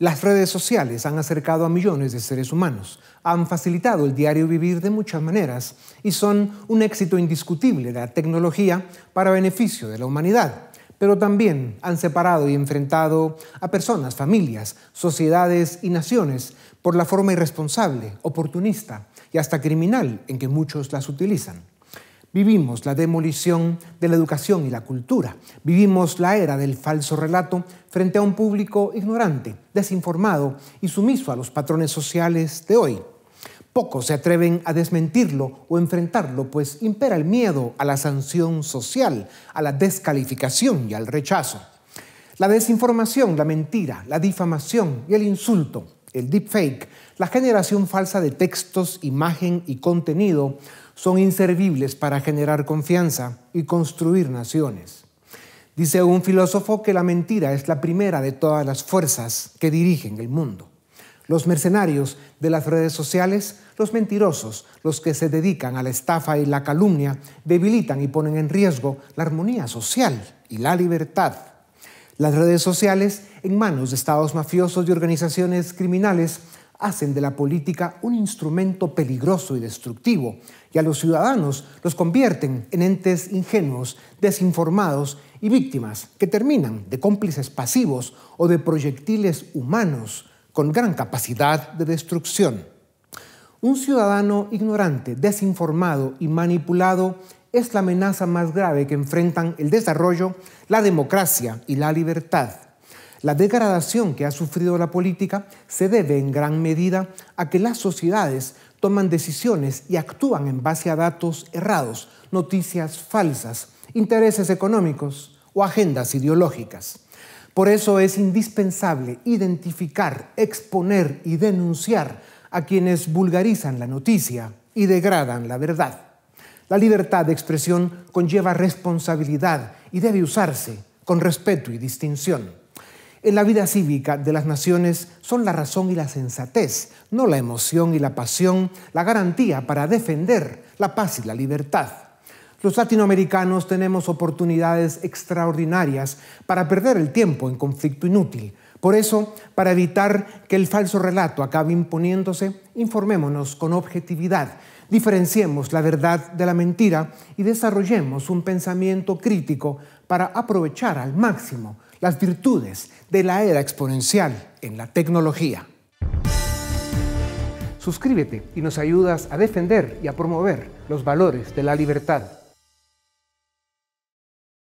Las redes sociales han acercado a millones de seres humanos, han facilitado el diario vivir de muchas maneras y son un éxito indiscutible de la tecnología para beneficio de la humanidad, pero también han separado y enfrentado a personas, familias, sociedades y naciones por la forma irresponsable, oportunista y hasta criminal en que muchos las utilizan. Vivimos la demolición de la educación y la cultura. Vivimos la era del falso relato frente a un público ignorante, desinformado y sumiso a los patrones sociales de hoy. Pocos se atreven a desmentirlo o enfrentarlo, pues impera el miedo a la sanción social, a la descalificación y al rechazo. La desinformación, la mentira, la difamación y el insulto, el deepfake, la generación falsa de textos, imagen y contenido son inservibles para generar confianza y construir naciones. Dice un filósofo que la mentira es la primera de todas las fuerzas que dirigen el mundo. Los mercenarios de las redes sociales, los mentirosos, los que se dedican a la estafa y la calumnia, debilitan y ponen en riesgo la armonía social y la libertad. Las redes sociales, en manos de estados mafiosos y organizaciones criminales, hacen de la política un instrumento peligroso y destructivo, y a los ciudadanos los convierten en entes ingenuos, desinformados y víctimas que terminan de cómplices pasivos o de proyectiles humanos con gran capacidad de destrucción. Un ciudadano ignorante, desinformado y manipulado es la amenaza más grave que enfrentan el desarrollo, la democracia y la libertad. La degradación que ha sufrido la política se debe en gran medida a que las sociedades toman decisiones y actúan en base a datos errados, noticias falsas, intereses económicos o agendas ideológicas. Por eso es indispensable identificar, exponer y denunciar a quienes vulgarizan la noticia y degradan la verdad. La libertad de expresión conlleva responsabilidad y debe usarse con respeto y distinción en la vida cívica de las naciones son la razón y la sensatez, no la emoción y la pasión, la garantía para defender la paz y la libertad. Los latinoamericanos tenemos oportunidades extraordinarias para perder el tiempo en conflicto inútil. Por eso, para evitar que el falso relato acabe imponiéndose, informémonos con objetividad, diferenciemos la verdad de la mentira y desarrollemos un pensamiento crítico para aprovechar al máximo las virtudes de la era exponencial en la tecnología. Suscríbete y nos ayudas a defender y a promover los valores de la libertad